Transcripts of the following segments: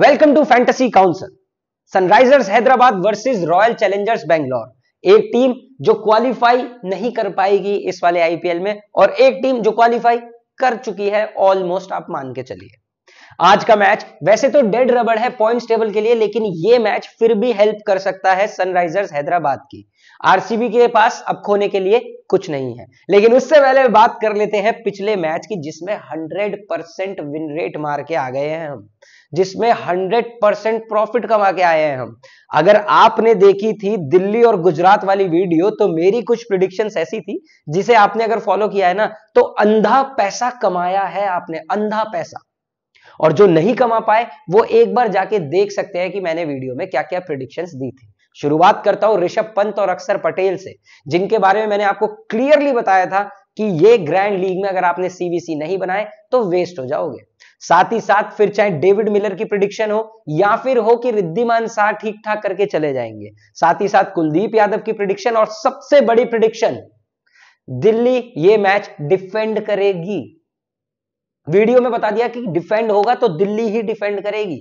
welcome to fantasy council Sunrisers Hyderabad versus Royal Challengers Bangalore एक team जो qualify नहीं कर पाएगी इस वाले आईपीएल में और एक टीम जो क्वालिफाई कर चुकी है ऑलमोस्ट आप मान के चलिए आज का मैच वैसे तो डेड रबड़ है पॉइंट्स टेबल के लिए लेकिन ये मैच फिर भी हेल्प कर सकता है सनराइजर्स हैदराबाद की आरसीबी के पास अब खोने के लिए कुछ नहीं है लेकिन उससे पहले बात कर लेते हैं पिछले मैच की जिसमें 100 परसेंट विन रेट मार के आ गए हैं हम जिसमें 100 परसेंट प्रॉफिट कमा के आए हैं हम अगर आपने देखी थी दिल्ली और गुजरात वाली वीडियो तो मेरी कुछ प्रिडिक्शंस ऐसी थी जिसे आपने अगर फॉलो किया है ना तो अंधा पैसा कमाया है आपने अंधा पैसा और जो नहीं कमा पाए वो एक बार जाके देख सकते हैं कि मैंने वीडियो में क्या क्या प्रिडिक्शन दी थी शुरुआत करता हूं ऋषभ पंत और अक्षर पटेल से जिनके बारे में मैंने आपको क्लियरली बताया था कि ये ग्रैंड लीग में अगर आपने सीवीसी नहीं बनाए तो वेस्ट हो जाओगे साथ ही साथ फिर चाहे डेविड मिलर की प्रिडिक्शन हो या फिर हो कि रिद्धिमान शाह ठीक ठाक करके चले जाएंगे साथ ही साथ कुलदीप यादव की प्रिडिक्शन और सबसे बड़ी प्रिडिक्शन दिल्ली ये मैच डिफेंड करेगी वीडियो में बता दिया कि डिफेंड होगा तो दिल्ली ही डिफेंड करेगी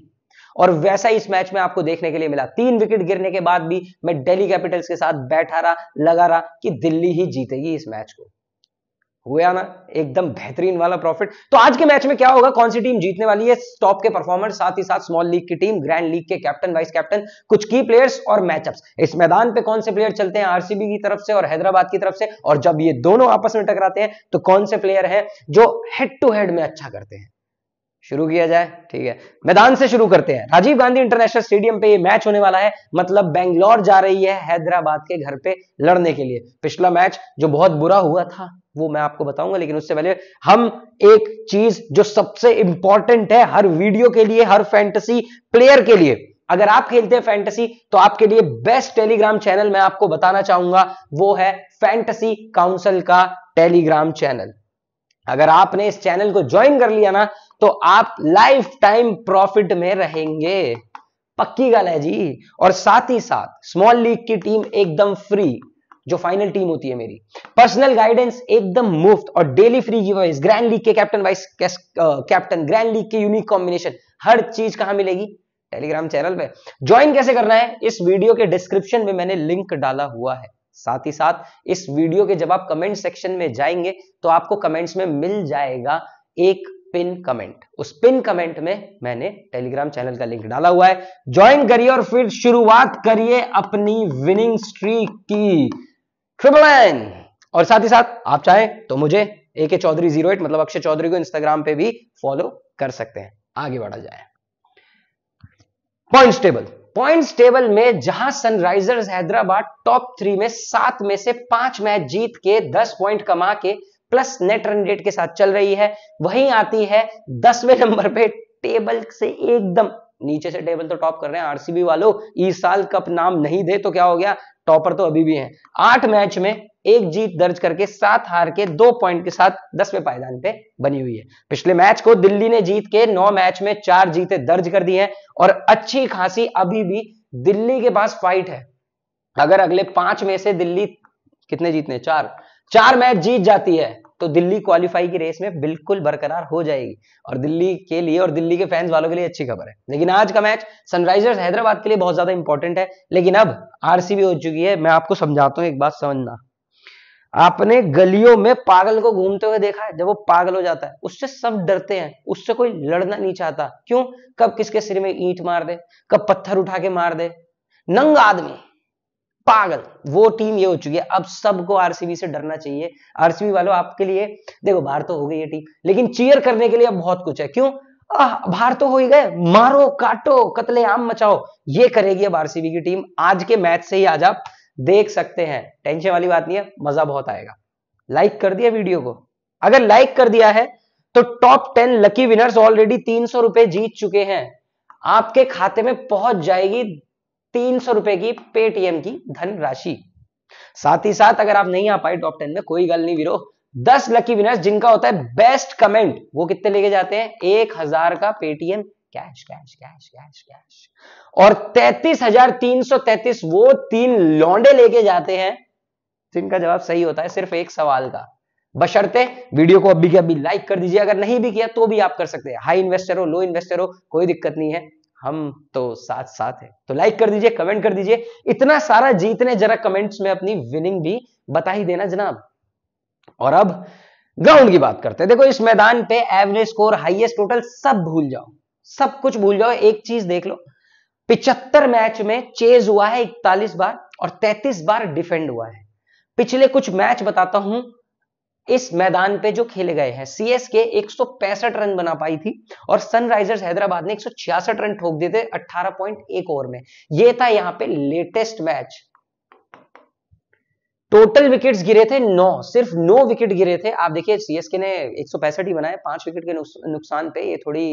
और वैसा ही इस मैच में आपको देखने के लिए मिला तीन विकेट गिरने के बाद भी मैं दिल्ली कैपिटल्स के साथ बैठा रहा लगा रहा कि दिल्ली ही जीतेगी इस मैच को हुआ ना एकदम बेहतरीन वाला प्रॉफिट तो आज के मैच में क्या होगा कौन सी टीम जीतने वाली है टॉप के परफॉर्मर साथ ही साथ स्मॉल लीग की टीम ग्रैंड लीग के कैप्टन वाइस कैप्टन कुछ की प्लेयर्स और मैचअप्स इस मैदान पे कौन से प्लेयर चलते हैं आरसीबी की तरफ से और हैदराबाद की तरफ से और जब ये दोनों आपस में टकराते हैं तो कौन से प्लेयर हैं जो हेड टू हेड में अच्छा करते हैं शुरू किया जाए ठीक है मैदान से शुरू करते हैं राजीव गांधी इंटरनेशनल स्टेडियम पे ये मैच होने वाला है मतलब बेंगलोर जा रही है हैदराबाद के घर पे लड़ने के लिए पिछला मैच जो बहुत बुरा हुआ था वो मैं आपको बताऊंगा लेकिन उससे पहले हम एक चीज जो सबसे इंपॉर्टेंट है हर वीडियो के लिए हर फैंटसी प्लेयर के लिए अगर आप खेलते हैं फैंटसी तो आपके लिए बेस्ट टेलीग्राम चैनल मैं आपको बताना चाहूंगा वो है फैंटसी काउंसिल का टेलीग्राम चैनल अगर आपने इस चैनल को ज्वाइन कर लिया ना तो आप लाइफ टाइम प्रॉफिट में रहेंगे पक्की गल है जी और साथ ही साथ स्मॉल लीग की टीम एकदम फ्री जो फाइनल टीम होती है मेरी पर्सनल गाइडेंस एकदम मुफ्त और daily free vice grand league के captain vice captain grand league के यूनिक कॉम्बिनेशन हर चीज कहां मिलेगी टेलीग्राम चैनल पे ज्वाइन कैसे करना है इस वीडियो के डिस्क्रिप्शन में मैंने लिंक डाला हुआ है साथ ही साथ इस वीडियो के जब आप कमेंट सेक्शन में जाएंगे तो आपको कमेंट्स में मिल जाएगा एक पिन कमेंट उस पिन कमेंट में मैंने टेलीग्राम चैनल का लिंक डाला हुआ है ज्वाइन करिए और फिर शुरुआत करिए अपनी विनिंग स्ट्रीक की ट्रिपल एन और साथ ही साथ आप चाहें तो मुझे ए के चौधरी जीरो एट मतलब अक्षय चौधरी को इंस्टाग्राम पे भी फॉलो कर सकते हैं आगे बढ़ा जाए पॉइंट टेबल पॉइंट्स टेबल में जहां सनराइजर्स हैदराबाद टॉप थ्री में सात में से पांच मैच जीत के दस पॉइंट कमा के प्लस नेट रन रेट के साथ चल रही है वहीं आती है दसवें नंबर पे टेबल से एकदम नीचे से टेबल तो टॉप कर रहे हैं आरसीबी वालों इस साल कप नाम नहीं दे तो क्या हो गया टॉपर तो अभी भी हैं आठ मैच में एक जीत दर्ज करके सात हार के दो पॉइंट के साथ दसवें पायदान पे बनी हुई है पिछले मैच को दिल्ली ने जीत के नौ मैच में चार जीते दर्ज कर दी है और अच्छी खासी अभी भी दिल्ली के पास फाइट है अगर अगले पांच में से दिल्ली कितने जीतने चार चार मैच जीत जाती है तो दिल्ली क्वालिफाई की रेस में बिल्कुल बरकरार हो जाएगी और दिल्ली के लिए और दिल्ली के फैंस वालों के लिए अच्छी खबर है लेकिन आज का मैच सनराइजर्स हैदराबाद के लिए बहुत ज्यादा इंपॉर्टेंट है लेकिन अब आरसीबी हो चुकी है मैं आपको समझाता हूँ एक बात समझना आपने गलियों में पागल को घूमते हुए देखा है जब वो पागल हो जाता है उससे सब डरते हैं उससे कोई लड़ना नहीं चाहता क्यों कब किसके सिर में ईंट मार दे कब पत्थर उठा के मार दे नंग आदमी पागल वो टीम ये हो चुकी है अब सबको आरसीबी से डरना चाहिए आरसीबी वालों आपके लिए देखो बाहर तो हो गई ये टीम लेकिन चीयर करने के लिए अब बहुत कुछ है क्यों बाहर तो हो ही गए मारो काटो कतले आम मचाओ ये करेगी अब आरसीबी की टीम आज के मैच से ही आज आप देख सकते हैं टेंशन वाली बात नहीं है मजा बहुत आएगा लाइक कर दिया वीडियो को अगर लाइक कर दिया है तो top ten lucky winners already तीन सौ रुपए जीत चुके हैं आपके खाते में पहुंच जाएगी तीन सौ रुपए की पेटीएम की धनराशि साथ ही साथ अगर आप नहीं आ पाए टॉप टेन में कोई गल नहीं वीरो दस लकी विनर्स जिनका होता है बेस्ट कमेंट वो कितने लेके जाते हैं एक हजार का Paytm cash cash cash cash cash और तैतीस हजार तीन सौ तैतीस वो तीन लौंडे लेके जाते हैं जिनका जवाब सही होता है सिर्फ एक सवाल का बशर्ते वीडियो को अभी के अभी लाइक कर दीजिए अगर नहीं भी किया तो भी आप कर सकते हैं हाई इन्वेस्टर हो लो इन्वेस्टर हो कोई दिक्कत नहीं है हम तो साथ साथ है तो लाइक कर दीजिए कमेंट कर दीजिए इतना सारा जीतने जरा कमेंट्स में अपनी विनिंग भी बता ही देना जनाब और अब ग्राउंड की बात करते हैं देखो इस मैदान पे एवरेज स्कोर हाईएस्ट टोटल सब भूल जाओ सब कुछ भूल जाओ एक चीज देख लो पिचहत्तर मैच में चेज हुआ है इकतालीस बार और तैतीस बार डिफेंड हुआ है पिछले कुछ मैच बताता हूं इस मैदान पे जो खेले गए हैं सीएसके पैंसठ रन बना पाई थी और सनराइजर्स हैदराबाद ने छियासठ रन ठोक दिए थे 18.1 ओवर में ये था यहां पे लेटेस्ट मैच टोटल विकेट्स गिरे थे नौ सिर्फ नौ विकेट गिरे थे आप देखिए सीएसके ने एक ही बनाए पांच विकेट के नुकसान पे ये थोड़ी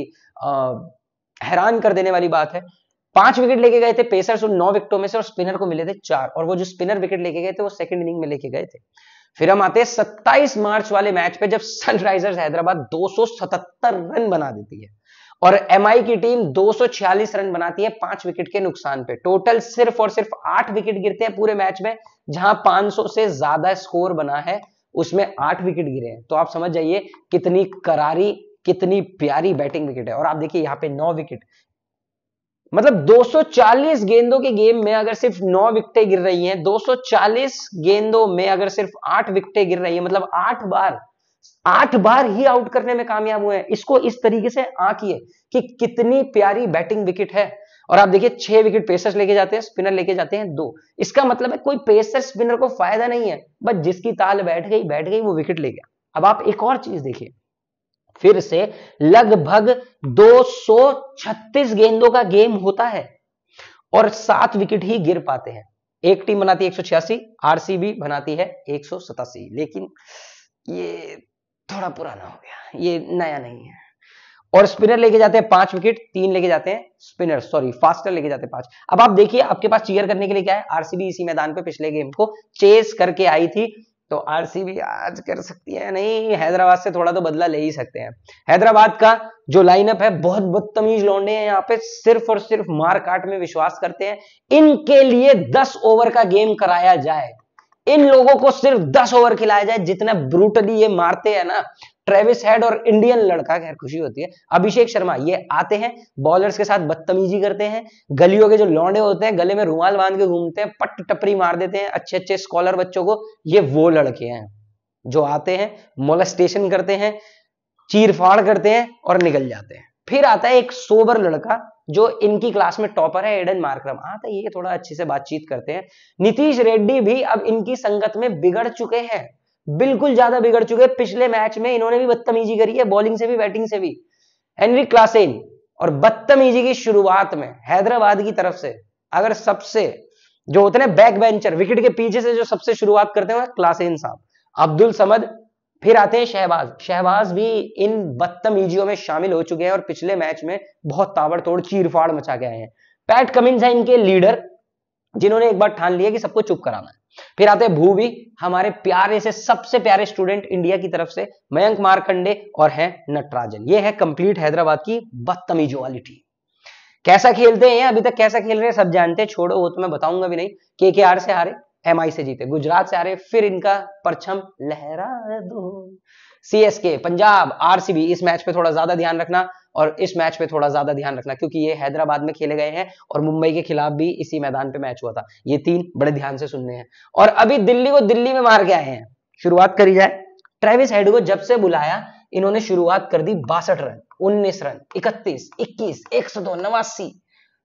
आ, हैरान कर देने वाली बात है पांच विकेट लेके गए थे पेसर्स और नौ विकेटों में से और स्पिनर को मिले थे चार और वो जो स्पिनर विकेट लेके गए थे वो सेकंड इनिंग में लेके गए थे फिर हम आते हैं 27 मार्च वाले मैच पे जब सनराइजर्स हैदराबाद 277 रन बना देती है और एमआई की टीम 246 रन बनाती है पांच विकेट के नुकसान पे टोटल सिर्फ और सिर्फ आठ विकेट गिरते हैं पूरे मैच में जहां 500 से ज्यादा स्कोर बना है उसमें आठ विकेट गिरे हैं तो आप समझ जाइए कितनी करारी कितनी प्यारी बैटिंग विकेट है और आप देखिए यहाँ पे नौ विकेट मतलब 240 गेंदों के गेम में अगर सिर्फ 9 विकटें गिर रही हैं 240 गेंदों में अगर सिर्फ 8 विकटें गिर रही है मतलब 8 बार आठ बार ही आउट करने में कामयाब हुए हैं इसको इस तरीके से आंकिए कि कितनी प्यारी बैटिंग विकेट है और आप देखिए छह विकेट पेसर्स लेके जाते हैं स्पिनर लेके जाते हैं दो इसका मतलब है कोई पेसर स्पिनर को फायदा नहीं है बस जिसकी ताल बैठ गई बैठ गई वो विकेट ले गया अब आप एक और चीज देखिए फिर से लगभग 236 गेंदों का गेम होता है और सात विकेट ही गिर पाते हैं एक टीम बनाती है एक आरसीबी बनाती है एक लेकिन ये थोड़ा पुराना हो गया ये नया नहीं है और स्पिनर लेके जाते हैं पांच विकेट तीन लेके जाते हैं स्पिनर सॉरी फास्टर लेके जाते हैं पांच अब आप देखिए आपके पास चीयर करने के लिए क्या है आरसीबी इसी मैदान पे पिछले गेम को चेस करके आई थी तो आरसीबी आज कर सकती है नहीं हैदराबाद से थोड़ा तो बदला ले ही सकते हैं हैदराबाद का जो लाइनअप है बहुत बदतमीज लौंडे हैं यहाँ पे सिर्फ और सिर्फ मार काट में विश्वास करते हैं इनके लिए 10 ओवर का गेम कराया जाए इन लोगों को सिर्फ 10 ओवर खिलाया जाए जितना ब्रूटली ये मारते हैं ना ट्रेविस हेड और इंडियन लड़का खैर खुशी होती है अभिषेक शर्मा ये आते हैं बॉलर्स के साथ बदतमीजी करते हैं गलियों के जो लौंडे होते हैं गले में रुमाल बांध के घूमते हैं पट टपरी मार देते हैं अच्छे अच्छे स्कॉलर बच्चों को ये वो लड़के हैं जो आते हैं मोलस्टेशन करते हैं चीर फाड़ करते हैं और निकल जाते हैं फिर आता है एक सोबर लड़का जो इनकी क्लास में टॉपर है एडन मार्क्रम आता है ये थोड़ा अच्छे से बातचीत करते हैं नीतीश रेड्डी भी अब इनकी संगत में बिगड़ चुके हैं बिल्कुल ज्यादा बिगड़ चुके पिछले मैच में इन्होंने भी बदतमीजी करी है बॉलिंग से भी बैटिंग से भी हेनरी क्लासेन और बदतमीजी की शुरुआत में हैदराबाद की तरफ से अगर सबसे जो होते हैं बैक बेंचर विकेट के पीछे से जो सबसे शुरुआत करते हैं क्लासेन साहब अब्दुल समद फिर आते हैं शहबाज शहबाज भी इन बदतमीजियों में शामिल हो चुके हैं और पिछले मैच में बहुत ताबड़तोड़ चीरफाड़ मचा गए हैं पैट कमिंस है इनके लीडर जिन्होंने एक बार ठान लिया कि सबको चुप कराना है फिर आते हैं भूवी हमारे प्यारे से सबसे प्यारे स्टूडेंट इंडिया की तरफ से मयंक मारकंडे और है नटराजन ये है कंप्लीट हैदराबाद की बदतमीजो वाली टीम कैसा खेलते हैं अभी तक कैसा खेल रहे हैं सब जानते हैं छोड़ो वो तो मैं बताऊंगा भी नहीं के के आर से हारे एम आई से जीते गुजरात से हारे फिर इनका परछम लहरा दो सीएसके पंजाब आरसीबी इस मैच पे थोड़ा ज्यादा ध्यान रखना और इस मैच पे थोड़ा ज्यादा ध्यान रखना क्योंकि ये हैदराबाद में खेले गए हैं और मुंबई के खिलाफ भी इसी मैदान पे मैच हुआ था ये तीन बड़े ध्यान से सुनने हैं और अभी दिल्ली को दिल्ली में मार के आए हैं शुरुआत करी जाए ट्रेविस हेड को जब से बुलाया इन्होंने शुरुआत कर दी बासठ रन उन्नीस रन इकतीस इक्कीस एक सौ दो नवासी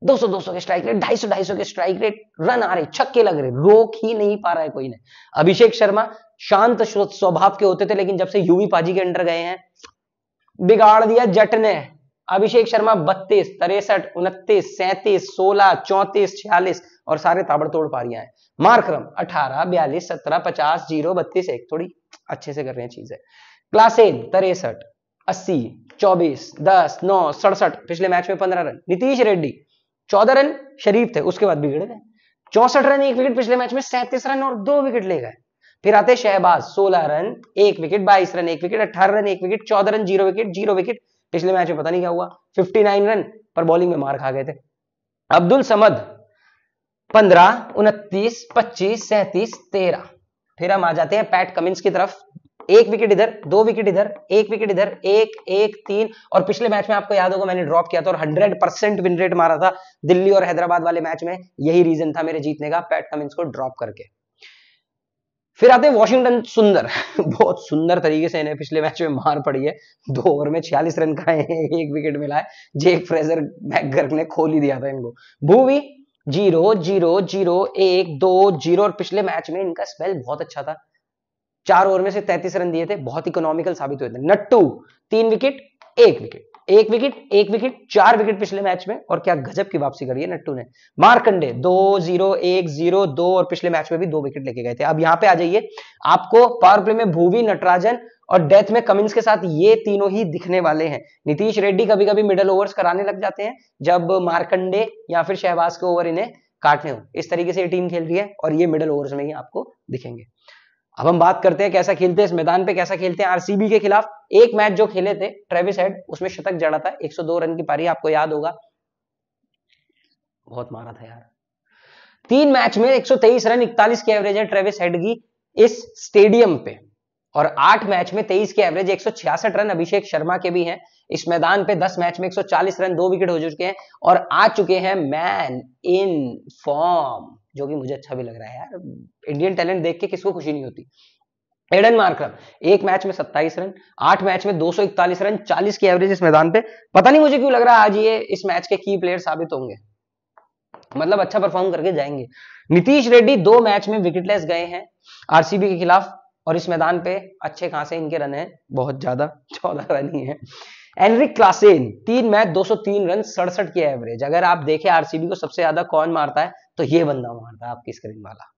दो सौ दो सौ के स्ट्राइक रेट ढाई सौ ढाई सौ के स्ट्राइक रेट रन आ रहे छक्के लग रहे रोक ही नहीं पा रहा है कोई ने अभिषेक शर्मा शांत स्वभाव के होते थे लेकिन जब से यूवी पाजी के अंडर गए हैं बिगाड़ दिया जट ने अभिषेक शर्मा बत्तीस तिरसठ उनतीस सैंतीस सोलह चौंतीस छियालीस और सारे ताबड़तोड़ रही है मार्क्रम अठारह बयालीस सत्रह पचास जीरो बत्तीस एक थोड़ी अच्छे से कर रहे हैं चीजें क्लासेन तिरसठ अस्सी चौबीस दस नौ सड़सठ पिछले मैच में पंद्रह रन नीतीश रेड्डी चौदह रन शरीफ थे उसके बाद बिगड़ गए चौसठ रन एक विकेट पिछले मैच में सैंतीस रन और दो विकेट ले गए फिर आते शहबाज सोलह रन एक विकेट बाईस रन एक विकेट अठारह रन एक विकेट चौदह run zero wicket zero wicket पिछले मैच में पता नहीं क्या हुआ 59 रन पर बॉलिंग में मार खा गए थे अब्दुल समद 15, 29, 25, सैतीस 13 फिर हम आ जाते हैं पैट कमिंस की तरफ एक विकेट इधर दो विकेट इधर एक विकेट इधर एक एक तीन और पिछले मैच में आपको याद होगा मैंने ड्रॉप किया था और 100 परसेंट विन रेट मारा था दिल्ली और हैदराबाद वाले मैच में यही रीजन था मेरे जीतने का पैट कमिंस को ड्रॉप करके फिर आते हैं वॉशिंगटन सुंदर बहुत सुंदर तरीके से इन्हें पिछले मैच में मार पड़ी है दो ओवर में छियालीस रन खाए एक विकेट मिला है जेक फ्रेजर मैकगर्क ने खोल ही दिया था इनको भूवी जीरो जीरो जीरो एक दो जीरो और पिछले मैच में इनका स्पेल बहुत अच्छा था चार ओवर में से तैतीस रन दिए थे बहुत इकोनॉमिकल साबित हुए थे नट्टू तीन विकेट एक विकेट एक विकेट एक विकेट चार विकेट पिछले मैच में और क्या गजब की वापसी करी है नट्टू ने मारकंडे दो जीरो एक जीरो दो और पिछले मैच में भी दो विकेट लेके गए थे अब यहां पे आ जाइए आपको पावर प्ले में भूवी नटराजन और डेथ में कमिंस के साथ ये तीनों ही दिखने वाले हैं नीतीश रेड्डी कभी कभी मिडल ओवर्स कराने लग जाते हैं जब मारकंडे या फिर शहबाज के ओवर इन्हें काटने हो इस तरीके से ये टीम खेल रही है और ये मिडल ओवर्स में ही आपको दिखेंगे अब हम बात करते हैं कैसा खेलते हैं इस मैदान पे कैसा खेलते हैं आरसीबी के खिलाफ एक मैच जो खेले थे ट्रेविस हेड उसमें शतक जड़ा था 102 रन की पारी आपको याद होगा बहुत मारा था यार तीन मैच में 123 रन 41 की एवरेज है ट्रेविस हेड की इस स्टेडियम पे और आठ मैच में तेईस के एवरेज एक रन अभिषेक शर्मा के भी हैं इस मैदान पे दस मैच में 140 रन दो विकेट हो चुके हैं और आ चुके हैं मैन इन फॉर्म जो कि मुझे अच्छा भी लग रहा है यार इंडियन टैलेंट देख के किसको खुशी नहीं होती एडन मार्क्रम एक मैच में 27 रन आठ मैच में 241 रन 40 की एवरेज इस मैदान पे पता नहीं मुझे क्यों लग रहा है आज ये इस मैच के की प्लेयर साबित होंगे मतलब अच्छा परफॉर्म करके जाएंगे नीतीश रेड्डी दो मैच में विकेटलेस गए हैं आरसीबी के खिलाफ और इस मैदान पे अच्छे खासे इनके रन है बहुत ज्यादा चौदह रन ही है एनरिक क्लासेन तीन मैच 203 रन सड़सठ की एवरेज अगर आप देखें आरसीबी को सबसे ज्यादा कौन मारता है तो ये बंदा मार रहा है आपकी स्क्रीन वाला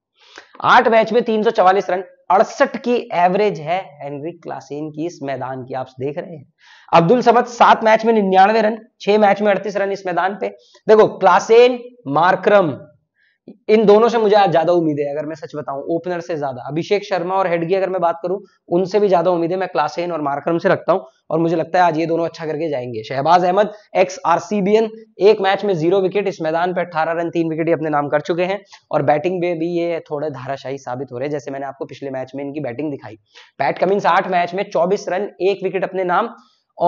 आठ मैच में 344 रन अड़सठ की एवरेज है हेनरी क्लासेन की इस मैदान की आप देख रहे हैं अब्दुल समद सात मैच में निन्यानवे रन छह मैच में अड़तीस रन इस मैदान पे देखो क्लासेन मार्क्रम इन दोनों से मुझे आज ज्यादा उम्मीद है अगर मैं सच बताऊं ओपनर से ज्यादा अभिषेक शर्मा और हेडगी अगर मैं बात करूं उनसे भी ज्यादा उम्मीद है मैं क्लासेन और मार्करम से रखता हूं और मुझे लगता है आज ये दोनों अच्छा करके जाएंगे शहबाज अहमद एक्स आरसीबीएन एक मैच में जीरो विकेट इस मैदान पर अठारह रन तीन विकेट ये अपने नाम कर चुके हैं और बैटिंग में भी ये थोड़े धाराशाही साबित हो रहे हैं जैसे मैंने आपको पिछले मैच में इनकी बैटिंग दिखाई पैट कमिंग्स आठ मैच में चौबीस रन एक विकेट अपने नाम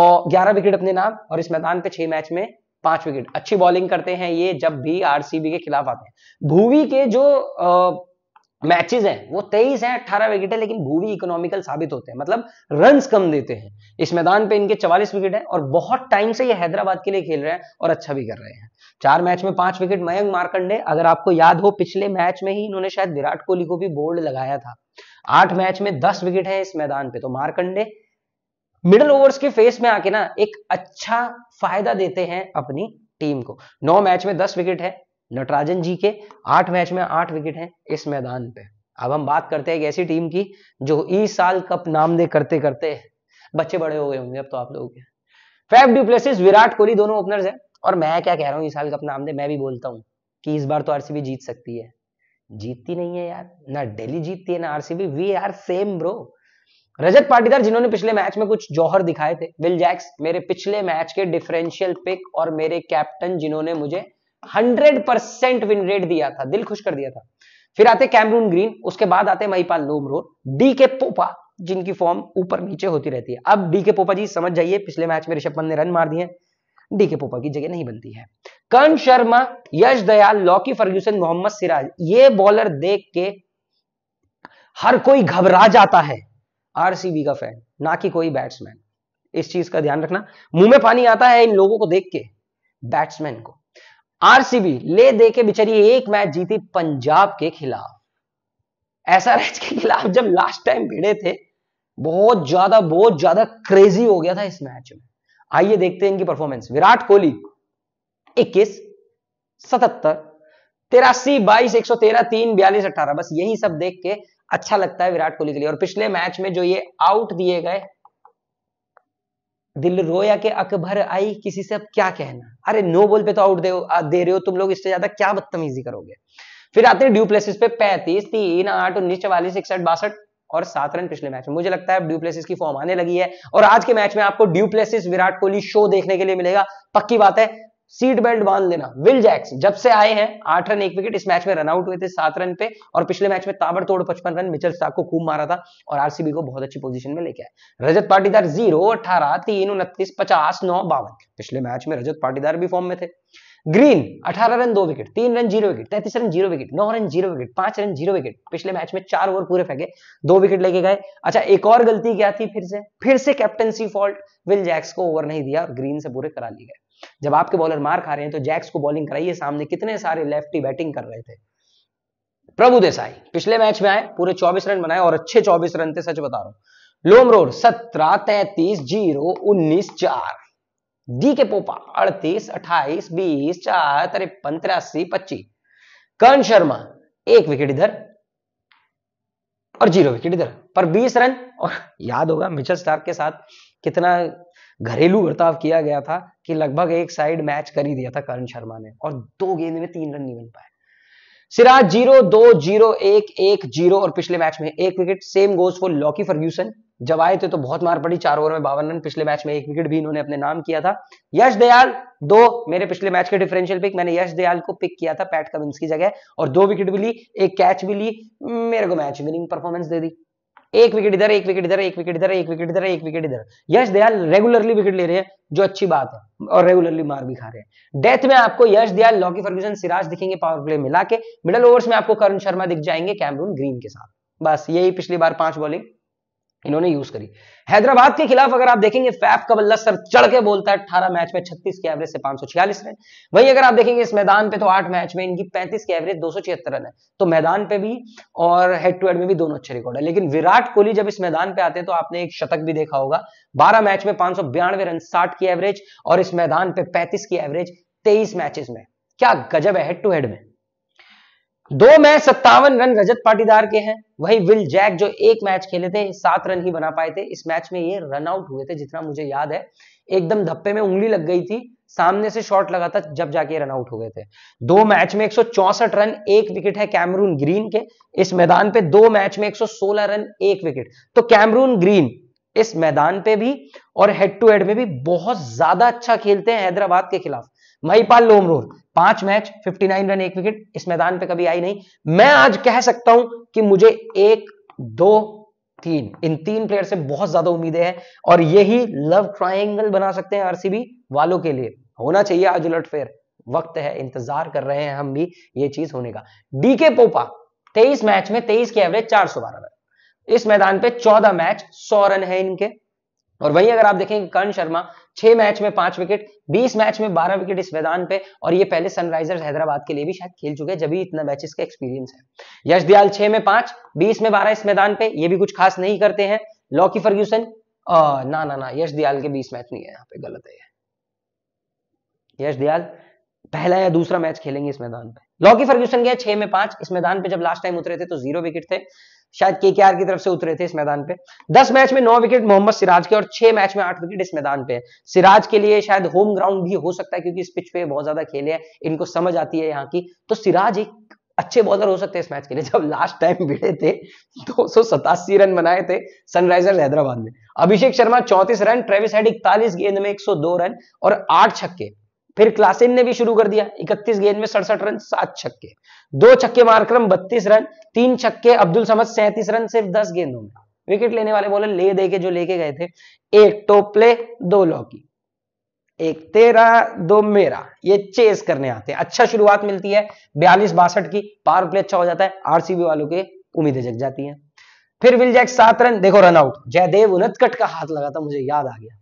और ग्यारह विकेट अपने नाम और इस मैदान पे छह मैच में पांच विकेट अच्छी बॉलिंग करते हैं ये जब भी आरसीबी के खिलाफ आते हैं भूवी के जो मैचेस हैं वो तेईस हैं अट्ठारह विकेट है लेकिन भूवी इकोनॉमिकल साबित होते हैं मतलब रन कम देते हैं इस मैदान पे इनके चवालीस विकेट हैं और बहुत टाइम से ये हैदराबाद के लिए खेल रहे हैं और अच्छा भी कर रहे हैं चार मैच में पांच विकेट मयंक मार्कंडे अगर आपको याद हो पिछले मैच में ही इन्होंने शायद विराट कोहली को भी बोल्ड लगाया था आठ मैच में दस विकेट है इस मैदान पे तो मार्कंडे मिडल ओवर्स के फेस में आके ना एक अच्छा फायदा देते हैं अपनी टीम को नौ मैच में दस विकेट है नटराजन जी के आठ मैच में आठ विकेट हैं इस मैदान पे अब हम बात करते हैं एक ऐसी टीम की जो इस साल कप नाम दे करते करते बच्चे बड़े हो गए होंगे अब तो आप लोग फैफ डुप्लेसिस विराट कोहली दोनों ओपनर्स हैं और मैं क्या कह रहा हूँ इस साल कप नाम दे मैं भी बोलता हूँ कि इस बार तो आरसीबी जीत सकती है जीतती नहीं है यार ना दिल्ली जीतती है ना RCB we are same bro Rajat Patidar जिन्होंने पिछले मैच में कुछ जौहर दिखाए थे विल जैक्स मेरे पिछले मैच के डिफरेंशियल पिक और मेरे कैप्टन जिन्होंने मुझे 100 परसेंट विन रेट दिया था दिल खुश कर दिया था फिर आते कैमरून ग्रीन उसके बाद आते महिपाल लोमरोर डी के पोपा जिनकी फॉर्म ऊपर नीचे होती रहती है अब डी के पोपा जी समझ जाइए पिछले मैच में ऋषभ पंत ने रन मार दिए डी के पोपा की जगह नहीं बनती है कर्ण शर्मा यश दयाल लॉकी फर्ग्यूसन मोहम्मद सिराज ये बॉलर देख के हर कोई घबरा जाता है आरसीबी का फैन ना कि कोई बैट्समैन इस चीज का ध्यान रखना मुंह में पानी आता है इन लोगों को देख के बैट्समैन को आरसीबी ले दे के बिचारी एक मैच जीती पंजाब के खिलाफ एसआरएच के खिलाफ जब लास्ट टाइम भिड़े थे बहुत ज्यादा बहुत ज्यादा क्रेजी हो गया था इस मैच में आइए देखते हैं इनकी परफॉर्मेंस विराट कोहली 21 77 तिरासी बाईस एक सौ तेरह तीन बयालीस अट्ठारह बस यही सब देख के अच्छा लगता है विराट कोहली के लिए और पिछले मैच में जो ये आउट दिए गए दिल रोया के अकबर आई किसी से अब क्या कहना अरे नो बॉल पे तो आउट दे, दे रहे हो तुम लोग इससे ज्यादा क्या बदतमीजी करोगे फिर आते हैं ड्यू प्लेसिस पे पैंतीस तीन आठ उन्नीस चवालीस इकसठ बासठ और सात रन पिछले मैच में मुझे लगता है ड्यू प्लेसिस की फॉर्म आने लगी है और आज के मैच में आपको du Plessis Virat Kohli show देखने के लिए मिलेगा पक्की बात है सीट बेल्ट बांध लेना विल जैक्स जब से आए हैं आठ रन एक विकेट इस मैच में रनआउट हुए थे सात रन पे और पिछले मैच में ताबड़तोड़ पचपन रन मिचल साहब को खूब मारा था और आरसीबी को बहुत अच्छी पोजीशन में लेके आए रजत पाटीदार जीरो अठारह तीन उनतीस पचास नौ बावन पिछले मैच में रजत पाटीदार भी फॉर्म में थे ग्रीन अठारह रन दो विकेट तीन रन जीरो विकेट तैतीस रन जीरो विकेट नौ रन जीरो विकेट पांच रन जीरो विकेट पिछले मैच में चार ओवर पूरे फेंके दो विकेट लेके गए अच्छा एक और गलती क्या थी फिर से फिर से कैप्टनसी फॉल्ट विल जैक्स को ओवर नहीं दिया और ग्रीन से पूरे करा लिए गए जब आपके बॉलर मार खा रहे हैं तो जैक्स को बॉलिंग कराइए सामने कितने सारे लेफ्टी बैटिंग कर रहे थे प्रभु देसाई पिछले मैच में आए पूरे 24 रन बनाए और अच्छे 24 रन थे सच बता रहा हूं लोमरोर सत्रह तैतीस जीरो उन्नीस चार डी के पोपा अड़तीस अट्ठाईस बीस चार तिरपन तिरासी पच्चीस कर्ण शर्मा एक विकेट इधर और जीरो विकेट इधर पर 20 रन और याद होगा मिचल स्टार्क के साथ कितना घरेलू बर्ताव किया गया था कि लगभग एक साइड मैच कर ही दिया था करण शर्मा ने और दो गेंद में तीन रन नहीं बन पाए सिराज जीरो दो जीरो एक एक जीरो और पिछले मैच में एक wicket same goes for Lockie Ferguson जब आए थे तो बहुत मार पड़ी चार ओवर में बावन रन पिछले मैच में एक विकेट भी इन्होंने अपने नाम किया था यश दयाल दो मेरे पिछले मैच के डिफरेंशियल पिक मैंने यश दयाल को पिक किया था पैट कमिंस की जगह और दो विकेट भी ली एक कैच भी ली मेरे को मैच विनिंग परफॉर्मेंस दे दी एक विकेट इधर एक विकेट इधर एक विकेट इधर एक विकेट इधर एक विकेट इधर यश दयाल रेगुलरली विकेट ले रहे हैं जो अच्छी बात है और रेगुलरली मार भी खा रहे हैं डेथ में आपको यश दयाल लॉकी फर्ग्यूसन सिराज दिखेंगे पावर प्ले मिला के मिडल ओवर्स में आपको करुण शर्मा दिख जाएंगे कैमरून ग्रीन के साथ बस यही पिछली बार पांच बॉलिंग इन्होंने यूज करी हैदराबाद के खिलाफ अगर आप देखेंगे फैफ का बल्ला सर चढ़ के बोलता है 18 मैच में छत्तीस की एवरेज से पांच सौ छियालीस रन वहीं अगर आप देखेंगे इस मैदान पे तो आठ मैच में इनकी पैंतीस की एवरेज दो सौ छिहत्तर रन है तो मैदान पे भी और हेड टू हेड में भी दोनों अच्छे रिकॉर्ड है लेकिन विराट कोहली जब इस मैदान पे आते हैं तो आपने एक शतक भी देखा होगा बारह मैच में पांच रन साठ की एवरेज और इस मैदान पे पैंतीस की एवरेज तेईस मैचेस में क्या गजब है हेड टू हेड में दो मैच सत्तावन रन रजत पाटीदार के हैं वही विल जैक जो एक मैच खेले थे सात रन ही बना पाए थे इस मैच में ये रन आउट हुए थे जितना मुझे याद है एकदम धप्पे में उंगली लग गई थी सामने से शॉट लगा था जब जाके रन आउट हो गए थे दो मैच में 164 रन एक विकेट है कैमरून ग्रीन के इस मैदान पे दो मैच में 116 रन एक विकेट तो कैमरून ग्रीन इस मैदान पे भी और हेड टू हेड में भी बहुत ज्यादा अच्छा खेलते हैं हैदराबाद के खिलाफ महिपाल लोमरोल पांच मैच 59 रन एक विकेट इस मैदान पे कभी आई नहीं मैं आज कह सकता हूं कि मुझे एक दो तीन इन तीन प्लेयर से बहुत ज्यादा उम्मीदें हैं और यही लव ट्राइंगल बना सकते हैं आरसीबी वालों के लिए होना चाहिए आज उलट फेर वक्त है इंतजार कर रहे हैं हम भी ये चीज होने का डीके पोपा 23 मैच में 23 के एवरेज 412 रन इस मैदान पे 14 मैच 100 रन है इनके और वहीं अगर आप देखेंगे कर्ण शर्मा छह मैच में पांच विकेट बीस मैच में बारह विकेट इस मैदान पे और ये पहले सनराइजर्स हैदराबाद के लिए भी शायद खेल चुके हैं जब भी इतना मैचेस का एक्सपीरियंस है यश दयाल छह में पांच बीस में बारह इस मैदान पे ये भी कुछ खास नहीं करते हैं लॉकी फर्ग्यूसन ना ना ना यश दयाल के बीस मैच नहीं है यहाँ पे गलत है यश दयाल पहला या दूसरा मैच खेलेंगे इस मैदान पे लॉकी फर्ग्यूसन गया छह में पांच इस मैदान पे जब लास्ट टाइम उतरे थे तो जीरो विकेट थे शायद के की तरफ से उतरे थे इस मैदान पे दस मैच में नौ विकेट मोहम्मद सिराज के और छह मैच में आठ विकेट इस मैदान पे सिराज के लिए शायद होम ग्राउंड भी हो सकता है क्योंकि इस पिच पे बहुत ज्यादा खेले हैं इनको समझ आती है यहाँ की तो सिराज एक अच्छे बॉलर हो सकते हैं इस मैच के लिए जब लास्ट टाइम भिड़े थे दो रन बनाए थे सनराइजर्स हैदराबाद में अभिषेक शर्मा चौंतीस रन ट्रेविस हेड इकतालीस गेंद में एक रन और आठ छक्के फिर क्लासिन ने भी शुरू कर दिया 31 गेंद में सड़सठ रन सात छक्के दो छक्के मारक्रम 32 रन तीन छक्के अब्दुल समद सैंतीस रन सिर्फ 10 गेंदों में विकेट लेने वाले बोले ले दे के जो लेके गए थे एक टोपले दो लॉकी एक तेरा दो मेरा ये चेस करने आते हैं अच्छा शुरुआत मिलती है बयालीस बासठ की पावर प्ले अच्छा हो जाता है आरसीबी वालों के उम्मीदें जग जाती हैं फिर विल जैक सात रन देखो रन आउट जयदेव उनकट का हाथ लगा था मुझे याद आ गया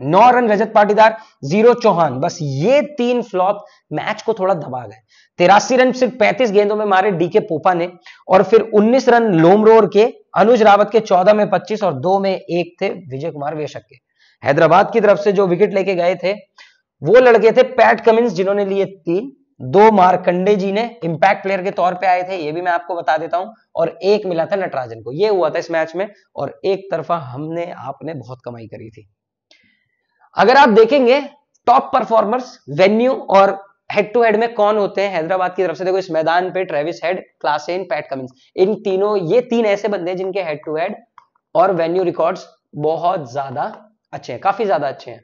नौ रन रजत पाटीदार जीरो चौहान बस ये तीन फ्लॉप मैच को थोड़ा दबा गए तिरासी रन सिर्फ पैंतीस गेंदों में मारे डीके पोपा ने और फिर उन्नीस रन लोमरोर के अनुज रावत के चौदह में पच्चीस और दो में एक थे विजय कुमार वेशक के हैदराबाद की तरफ से जो विकेट लेके गए थे वो लड़के थे पैट कमिंस जिन्होंने लिए तीन दो मारकंडे जी ने इम्पैक्ट प्लेयर के तौर पे आए थे ये भी मैं आपको बता देता हूं और एक मिला था नटराजन को ये हुआ था इस मैच में और एक तरफा हमने आपने बहुत कमाई करी थी अगर आप देखेंगे टॉप परफॉर्मर्स वेन्यू और हेड टू हेड में कौन होते हैं हैदराबाद की तरफ से देखो इस मैदान पे Travis Head Klaasen Pat Cummins इन तीनों ये तीन ऐसे बंदे हैं जिनके हेड टू हेड और वेन्यू रिकॉर्ड्स बहुत ज्यादा अच्छे हैं काफी ज्यादा अच्छे हैं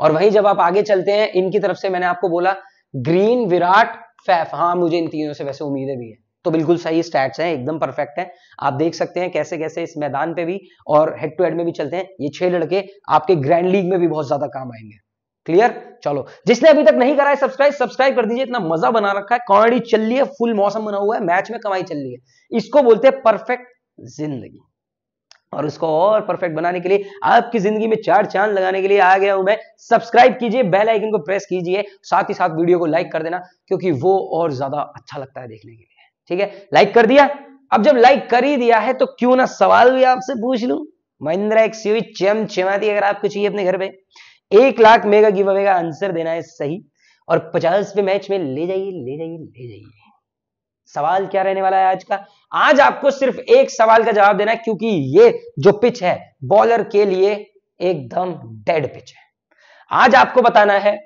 और वहीं जब आप आगे चलते हैं इनकी तरफ से मैंने आपको बोला ग्रीन विराट फैफ हाँ मुझे इन तीनों से वैसे उम्मीदें भी है तो बिल्कुल सही स्टैट्स हैं एकदम परफेक्ट है आप देख सकते हैं कैसे कैसे इस मैदान पे भी और हेड टू हेड में भी चलते हैं ये छह लड़के आपके ग्रैंड लीग में भी बहुत ज्यादा काम आएंगे क्लियर चलो जिसने अभी तक नहीं करा है सब्सक्राइब सब्सक्राइब कर दीजिए इतना मजा बना रखा है कॉमेडी चल रही है फुल मौसम बना हुआ है मैच में कमाई चल रही है इसको बोलते हैं परफेक्ट जिंदगी और उसको और परफेक्ट बनाने के लिए आपकी जिंदगी में चार चांद लगाने के लिए आ गया हूं मैं सब्सक्राइब कीजिए बेल आइकन को प्रेस कीजिए साथ ही साथ वीडियो को लाइक कर देना क्योंकि वो और ज्यादा अच्छा लगता है देखने के लिए ठीक है लाइक कर दिया अब जब लाइक कर ही दिया है तो क्यों ना सवाल भी आपसे पूछ लू महिंद्रा सीवी चेम चेमाती अगर आपको चाहिए अपने घर पे एक लाख मेगा गिव अवे का आंसर देना है सही और पचास पे मैच में ले जाइए ले जाइए ले जाइए सवाल क्या रहने वाला है आज का आज आपको सिर्फ एक सवाल का जवाब देना है क्योंकि ये जो पिच है बॉलर के लिए एकदम डेड पिच है आज आपको बताना है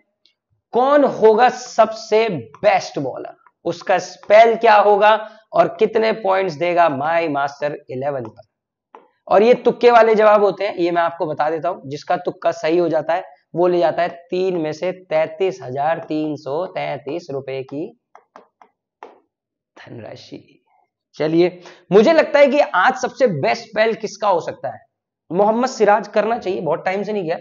कौन होगा सबसे बेस्ट बॉलर उसका स्पेल क्या होगा और कितने पॉइंट्स देगा माई मास्टर इलेवन पर और ये तुक्के वाले जवाब होते हैं ये मैं आपको बता देता हूं जिसका तुक्का सही हो जाता है वो ले जाता है तीन में से तैतीस हजार तीन सौ तैतीस रुपए की धनराशि चलिए मुझे लगता है कि आज सबसे बेस्ट स्पेल किसका हो सकता है मोहम्मद सिराज करना चाहिए बहुत टाइम से नहीं गया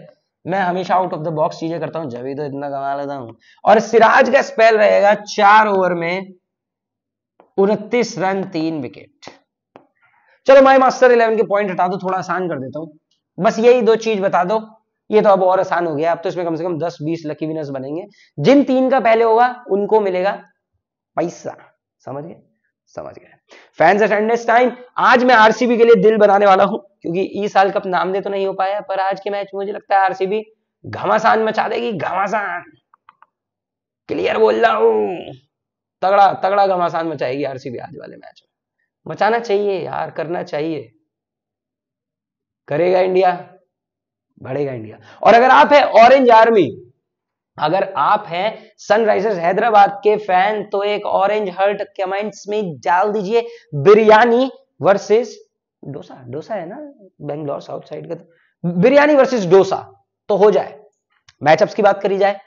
मैं हमेशा आउट ऑफ द बॉक्स चीजें करता हूं जब तो इतना कमा लेता हूं और सिराज का स्पेल रहेगा चार ओवर में उनतीस रन तीन विकेट चलो माई मास्टर इलेवन के पॉइंट हटा दो थोड़ा आसान कर देता हूं बस यही दो चीज बता दो ये तो अब और आसान हो गया अब तो इसमें कम से कम दस बीस लकी विनर्स बनेंगे जिन तीन का पहले होगा उनको मिलेगा पैसा समझ गए समझ गए फैंस अटेंडेंस टाइम आज मैं आरसीबी के लिए दिल बनाने वाला हूं क्योंकि इस साल कप नाम दे तो नहीं हो पाया पर आज के मैच में मुझे लगता है आरसीबी घमासान मचा देगी घमासान क्लियर बोल रहा हूं तगड़ा तगड़ा घमासान मचाएगी आरसीबी आज वाले मैच में मचाना चाहिए यार करना चाहिए करेगा इंडिया बढ़ेगा इंडिया और अगर आप है ऑरेंज आर्मी अगर आप हैं सनराइजर्स हैदराबाद के फैन तो एक ऑरेंज हर्ट कमेंट्स में डाल दीजिए बिरयानी वर्सेस डोसा डोसा है ना बेंगलोर साउथ साइड का तो, बिरयानी वर्सेस डोसा तो हो जाए मैचअप्स की बात करी जाए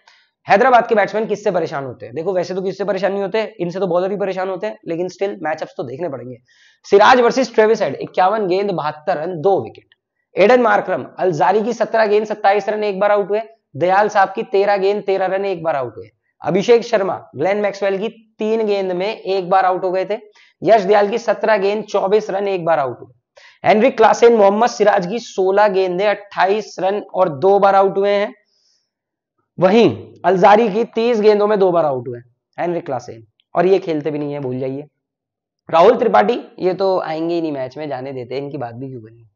हैदराबाद के बैट्समैन किससे परेशान होते हैं देखो वैसे तो किससे परेशान नहीं होते इनसे तो बॉलर ही परेशान होते हैं लेकिन स्टिल मैचअप्स तो देखने पड़ेंगे सिराज वर्सेस ट्रेविस हेड इक्यावन गेंद बहत्तर रन दो विकेट एडन मार्क्रम अलजारी की सत्रह गेंद सत्ताईस रन एक बार आउट हुए दयाल साहब की तेरह गेंद तेरह रन एक बार आउट हुए अभिषेक शर्मा ग्लेन मैक्सवेल की तीन गेंद में एक बार आउट हो गए थे यश दयाल की सत्रह गेंद चौबीस रन एक बार आउट हुए हेनरी क्लासेन मोहम्मद सिराज की 16 गेंदे 28 रन और दो बार आउट हुए हैं वहीं अलजारी की 30 गेंदों में दो बार आउट हुए हेनरी क्लासेन और ये खेलते भी नहीं है भूल जाइए राहुल त्रिपाठी ये तो आएंगे ही नहीं मैच में जाने देते इनकी बात भी क्यों बनी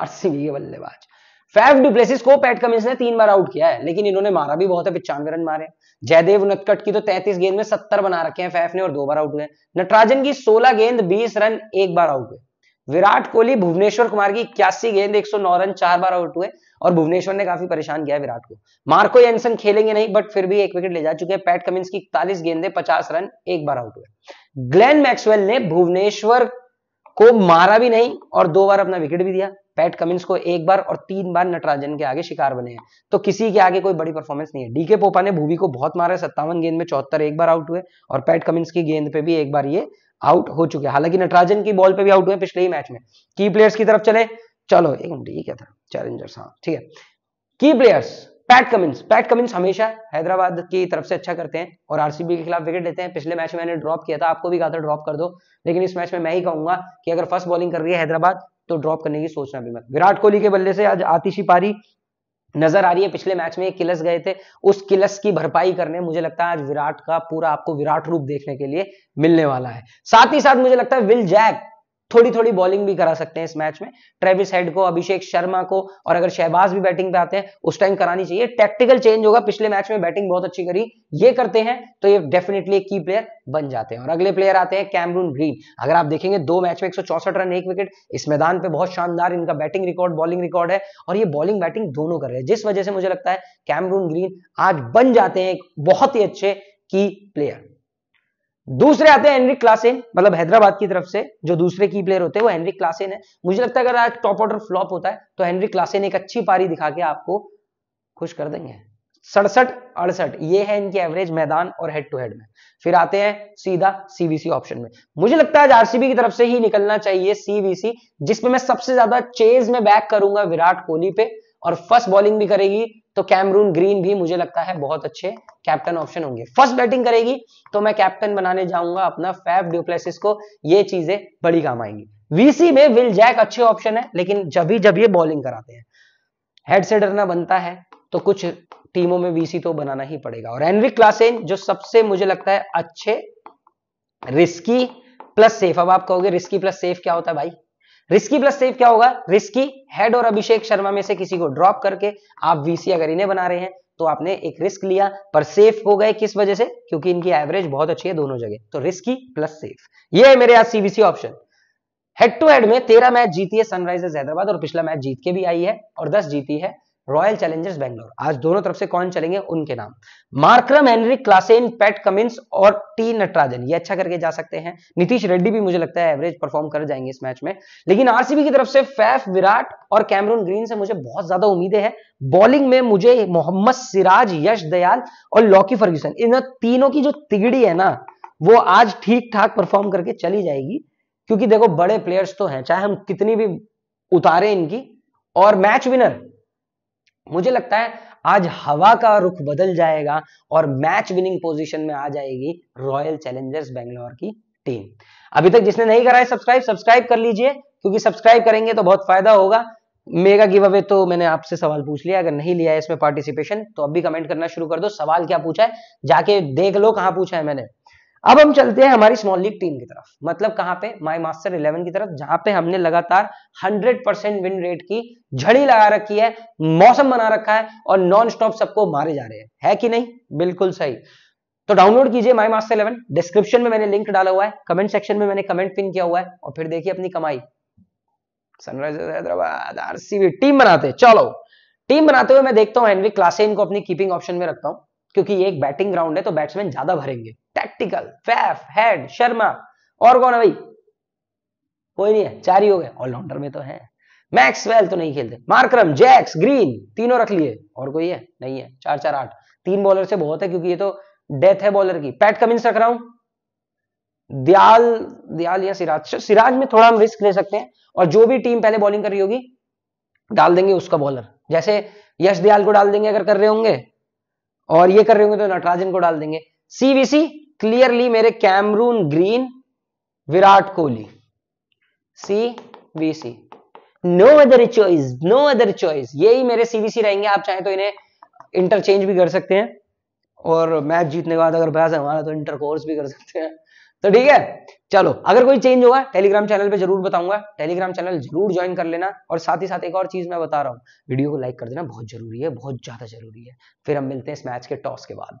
आरसीबी के बल्लेबाज फैफ डुप्लेसिस को पैट कमिंस ने तीन बार आउट किया है लेकिन इन्होंने मारा भी बहुत है पिचानवे रन मारे जयदेव नटकट की तो 33 गेंद में 70 बना रखे हैं फैफ ने और दो बार आउट हुए नटराजन की 16 गेंद 20 रन एक बार आउट हुए विराट कोहली भुवनेश्वर कुमार की इक्यासी गेंद 109 रन चार बार आउट हुए और भुवनेश्वर ने काफी परेशान किया विराट को मार्को एनसन खेलेंगे नहीं बट फिर भी एक विकेट ले जा चुके हैं पैट कमिंस की इकतालीस गेंदे पचास रन एक बार आउट हुए ग्लेन मैक्सवेल ने भुवनेश्वर को मारा भी नहीं और दो बार अपना विकेट भी दिया पैट कमिंस को एक बार और तीन बार नटराजन के आगे शिकार बने हैं तो किसी के आगे कोई बड़ी परफॉर्मेंस नहीं है डीके पोपा ने भूवी को बहुत मारा है सत्तावन गेंद में चौहत्तर एक बार आउट हुए और पैट कमिंस की गेंद पे भी एक बार ये आउट हो चुके हैं हालांकि नटराजन की बॉल पे भी आउट हुए पिछले ही मैच में की प्लेयर्स की तरफ चले चलो एक मिनट ये क्या था चैलेंजर्स हाँ ठीक है की players Pat Cummins Pat Cummins हमेशा हैदराबाद की तरफ से अच्छा करते हैं और आरसीबी के खिलाफ विकेट लेते हैं पिछले मैच में मैंने ड्रॉप किया था आपको भी कहा था ड्रॉप कर दो लेकिन इस मैच में मैं ही कहूंगा कि अगर फर्स्ट बॉलिंग कर रही है हैदराबाद तो ड्रॉप करने की सोचना भी मत विराट कोहली के बल्ले से आज आतिशी पारी नजर आ रही है पिछले मैच में किलस गए थे उस किलस की भरपाई करने मुझे लगता है आज विराट का पूरा आपको विराट रूप देखने के लिए मिलने वाला है साथ ही साथ मुझे लगता है विल जैक थोड़ी थोड़ी बॉलिंग भी करा सकते हैं इस मैच में ट्रेविस हेड को अभिषेक शर्मा को और अगर शहबाज भी बैटिंग पे आते हैं उस टाइम करानी चाहिए टैक्टिकल चेंज होगा पिछले मैच में बैटिंग बहुत अच्छी करी ये करते हैं तो ये डेफिनेटली एक की प्लेयर बन जाते हैं और अगले प्लेयर आते हैं कैमरून ग्रीन अगर आप देखेंगे दो मैच में एक रन एक विकेट इस मैदान पर बहुत शानदार इनका बैटिंग रिकॉर्ड बॉलिंग रिकॉर्ड है और ये बॉलिंग बैटिंग दोनों कर रहे हैं जिस वजह से मुझे लगता है कैमरून ग्रीन आज बन जाते हैं बहुत ही अच्छे की प्लेयर दूसरे आते हैं एनरिक क्लासेन मतलब हैदराबाद की तरफ से जो दूसरे की प्लेयर होते हैं वो एनरिक क्लासेन है मुझे लगता है अगर आज टॉप ऑर्डर फ्लॉप होता है तो एनरिक क्लासेन एक अच्छी पारी दिखा के आपको खुश कर देंगे सड़सठ अड़सठ ये है इनकी एवरेज मैदान और हेड टू हेड में फिर आते हैं सीधा सीबीसी ऑप्शन में मुझे लगता है आज आरसीबी की तरफ से ही निकलना चाहिए सीबीसी जिसमें मैं सबसे ज्यादा चेज में बैक करूंगा विराट कोहली पे और फर्स्ट बॉलिंग भी करेगी तो कैमरून ग्रीन भी मुझे लगता है बहुत अच्छे कैप्टन ऑप्शन होंगे फर्स्ट बैटिंग करेगी तो मैं कैप्टन बनाने जाऊंगा अपना फैब ड्यूप्लेसिस को ये चीजें बड़ी काम आएंगी वीसी में विल जैक अच्छे ऑप्शन है लेकिन जब भी जब ये बॉलिंग कराते हैं हेड से डरना बनता है तो कुछ टीमों में वीसी तो बनाना ही पड़ेगा और एनरिक क्लासेन जो सबसे मुझे लगता है अच्छे रिस्की प्लस सेफ अब आप कहोगे रिस्की प्लस सेफ क्या होता है भाई रिस्की प्लस सेफ क्या होगा रिस्की हेड और अभिषेक शर्मा में से किसी को ड्रॉप करके आप वीसी अगर इन्हें बना रहे हैं तो आपने एक रिस्क लिया पर सेफ हो गए किस वजह से क्योंकि इनकी एवरेज बहुत अच्छी है दोनों जगह तो रिस्की प्लस सेफ ये है मेरे यहाँ सीबीसी ऑप्शन हेड टू हेड में तेरह मैच जीती है सनराइजर्स हैदराबाद और पिछला मैच जीत के भी आई है और दस जीती है रॉयल चैलेंजर्स बैंगलोर आज दोनों तरफ से कौन चलेंगे उनके नाम Markram Henry Klaasen Pat Cummins और टी नटराजन ये अच्छा करके जा सकते हैं नीतीश रेड्डी भी मुझे लगता है एवरेज परफॉर्म कर जाएंगे इस मैच में लेकिन आरसीबी की तरफ से फैफ विराट और कैमरून ग्रीन से मुझे बहुत ज्यादा उम्मीदें हैं बॉलिंग में मुझे मोहम्मद सिराज यश दयाल और लॉकी फर्ग्यूसन इन तीनों की जो तिगड़ी है ना वो आज ठीक ठाक परफॉर्म करके चली जाएगी क्योंकि देखो बड़े प्लेयर्स तो हैं चाहे हम कितनी भी उतारे इनकी और मैच विनर मुझे लगता है आज हवा का रुख बदल जाएगा और मैच विनिंग पोजीशन में आ जाएगी रॉयल चैलेंजर्स बेंगलोर की टीम अभी तक जिसने नहीं करा है सब्सक्राइब सब्सक्राइब कर लीजिए क्योंकि सब्सक्राइब करेंगे तो बहुत फायदा होगा मेगा गिव अवे तो मैंने आपसे सवाल पूछ लिया अगर नहीं लिया है इसमें पार्टिसिपेशन तो अब भी कमेंट करना शुरू कर दो सवाल क्या पूछा है जाके देख लो कहां पूछा है मैंने अब हम चलते हैं हमारी स्मॉल लीग टीम की तरफ मतलब कहां पे माई मास्टर इलेवन की तरफ जहां पे हमने लगातार 100 परसेंट विन रेट की झड़ी लगा रखी है मौसम बना रखा है और नॉन स्टॉप सबको मारे जा रहे हैं है कि नहीं बिल्कुल सही तो डाउनलोड कीजिए माई मास्टर इलेवन डिस्क्रिप्शन में मैंने लिंक डाला हुआ है कमेंट सेक्शन में मैंने कमेंट पिन किया हुआ है और फिर देखिए अपनी कमाई सनराइजर हैदराबाद आरसीबी टीम बनाते चलो टीम बनाते हुए मैं देखता हूँ एनवी क्लासेन को अपनी कीपिंग ऑप्शन में रखता हूँ क्योंकि ये एक बैटिंग ग्राउंड है तो बैट्समैन ज्यादा भरेंगे टैक्टिकल फैफ हेड शर्मा और कौन है भाई कोई नहीं है चार ही हो गए ऑलराउंडर में तो है मैक्सवेल तो नहीं खेलते मार्क्रम जैक्स ग्रीन तीनों रख लिए और कोई है नहीं है चार चार आठ तीन बॉलर से बहुत है क्योंकि ये तो डेथ है बॉलर की पैट कमिंस रख रहा हूं दयाल दयाल या सिराज सिराज में थोड़ा हम रिस्क ले सकते हैं और जो भी टीम पहले बॉलिंग कर रही होगी डाल देंगे उसका बॉलर जैसे यश दयाल को डाल देंगे अगर कर रहे होंगे और ये कर रहे होंगे तो नटराजन को डाल देंगे सीवीसी क्लियरली मेरे Cameron Green Virat Kohli C V C no other choice no other choice यही मेरे सीबीसी रहेंगे आप चाहे तो इन्हें इंटरचेंज भी कर सकते हैं और मैच जीतने के बाद अगर बहस है हमारा तो इंटर कोर्स भी कर सकते हैं तो ठीक है चलो अगर कोई चेंज होगा टेलीग्राम चैनल पे जरूर बताऊंगा टेलीग्राम चैनल जरूर ज्वाइन कर लेना और साथ ही साथ एक और चीज मैं बता रहा हूँ वीडियो को लाइक कर देना बहुत जरूरी है बहुत ज्यादा जरूरी है फिर हम मिलते हैं इस मैच के टॉस के बाद